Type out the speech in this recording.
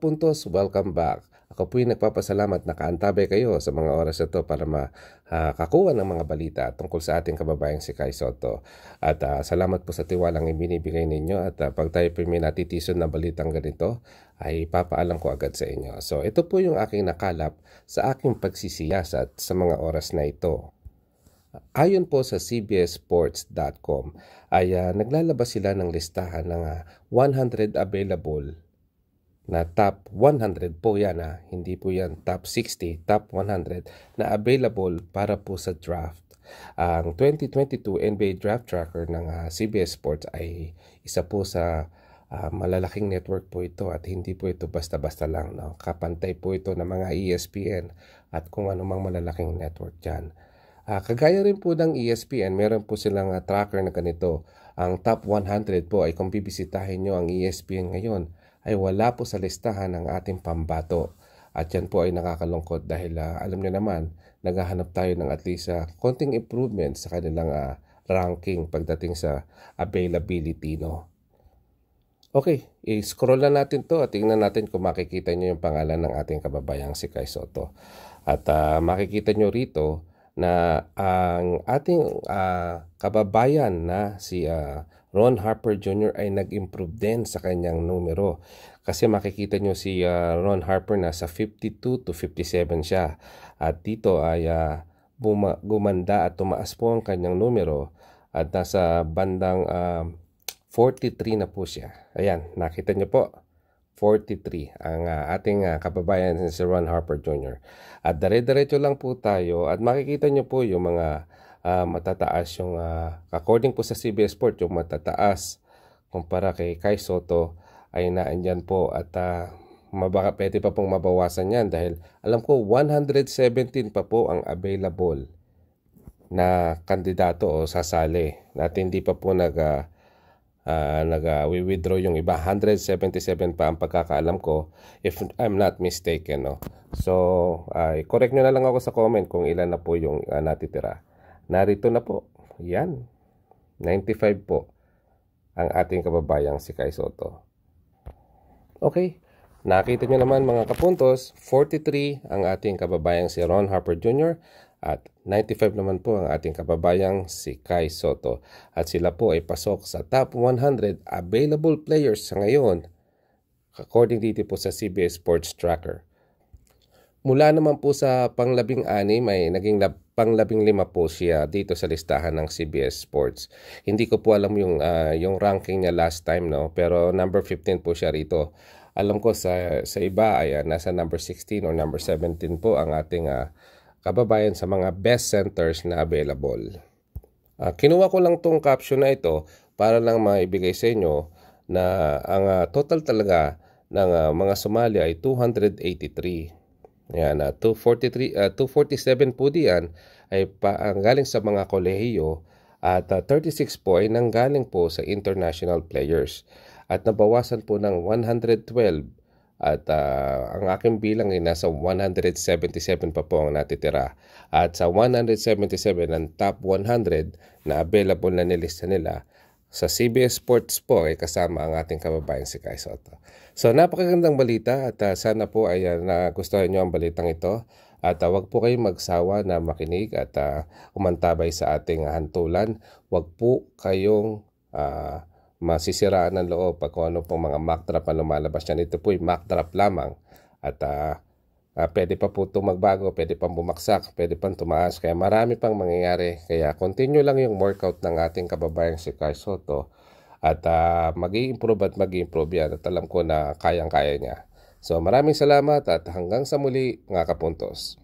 Puntos, welcome back. Ako po'y nagpapasalamat na kaantabe kayo sa mga oras na ito para makakuha uh, ng mga balita tungkol sa ating kababayang si Kai Soto. At uh, salamat po sa tiwalang ibinibigay ninyo at uh, pag tayo po may natitison na balitang ganito, ay papaalam ko agad sa inyo. So ito po yung aking nakalap sa aking pagsisiyasat sa mga oras na ito. Ayon po sa cbssports.com ay uh, naglalabas sila ng listahan ng uh, 100 available na top 100 po yan ha. Ah. Hindi po yan top 60, top 100 na available para po sa draft. Ang 2022 NBA Draft Tracker ng uh, ah, CBS Sports ay isa po sa uh, malalaking network po ito at hindi po ito basta-basta lang. No? Kapantay po ito ng mga ESPN at kung anumang malalaking network dyan. Uh, kagaya rin po ng ESPN, meron po silang uh, tracker na ganito. Ang top 100 po ay kung bibisitahin nyo ang ESPN ngayon, ay wala po sa listahan ng ating pambato. At yan po ay nakakalungkot dahil uh, alam niyo naman, naghahanap tayo ng at least uh, konting improvement sa kanilang uh, ranking pagdating sa availability. No? Okay, i-scroll na natin to at tingnan natin kung makikita niyo yung pangalan ng ating kababayang si Kai Soto. At uh, makikita niyo rito na ang ating uh, kababayan na si uh, Ron Harper Jr. ay nag-improve din sa kanyang numero. Kasi makikita nyo si uh, Ron Harper na sa 52 to 57 siya. At dito ay uh, buma- gumanda at tumaas po ang kanyang numero at nasa bandang uh, ah, 43 na po siya. Ayan, nakita nyo po. 43 ang uh, ating uh, kababayan si Ron Harper Jr. At dare-diretso lang po tayo at makikita nyo po yung mga uh, matataas yung, uh, according po sa CBS Sport, yung matataas kumpara kay Kai Soto ay naandyan po at uh, ah, mabaka, pwede pa pong mabawasan yan dahil alam ko 117 pa po ang available na kandidato o sasali. Natin hindi pa po nag uh, nag uh, withdraw yung iba 177 pa ang pagkakaalam ko if I'm not mistaken no. So, uh, correct niyo na lang ako sa comment kung ilan na po yung uh, natitira. Narito na po. Yan. 95 po ang ating kababayang si Kai Soto. Okay. Nakita niyo naman mga kapuntos, 43 ang ating kababayang si Ron Harper Jr. at 95 naman po ang ating kababayang si Kai Soto. At sila po ay pasok sa top 100 available players sa ngayon according dito po sa CBS Sports Tracker. Mula naman po sa panglabing anim ay naging panglabing lima po siya dito sa listahan ng CBS Sports. Hindi ko po alam yung, uh, yung ranking niya last time, no? pero number 15 po siya rito. Alam ko sa, sa iba ay nasa number 16 or number 17 po ang ating uh, kababayan sa mga best centers na available. Uh, kinuha ko lang tong caption na ito para lang maibigay sa inyo na ang uh, total talaga ng uh, mga sumali ay 283. Yan, uh, 243, uh, 247 po diyan ay pa, galing sa mga kolehiyo at uh, ah, 36 po ay nanggaling po sa international players. At nabawasan po ng 112 at uh, ang aking bilang ay nasa 177 pa po ang natitira. At sa 177 ang top 100 na available na nilista nila sa CBS Sports po ay kasama ang ating kababayan si Kai Soto. So napakagandang balita at uh, sana po ay uh, nagustuhan niyo ang balitang ito. At uh, ah, wag po kayong magsawa na makinig at uh, umantabay sa ating hantulan. Wag po kayong uh, masisiraan ng loob pag ano pong mga mock trap na lumalabas yan. Ito po ay mock trap lamang. At uh, Uh, pwede pa po itong magbago, pwede pang bumagsak, pwede pang tumaas. Kaya marami pang mangyayari. Kaya continue lang yung workout ng ating kababayan si Kai Soto. At uh, ah, mag improve at mag improve yan. At alam ko na kayang-kaya niya. So maraming salamat at hanggang sa muli mga kapuntos.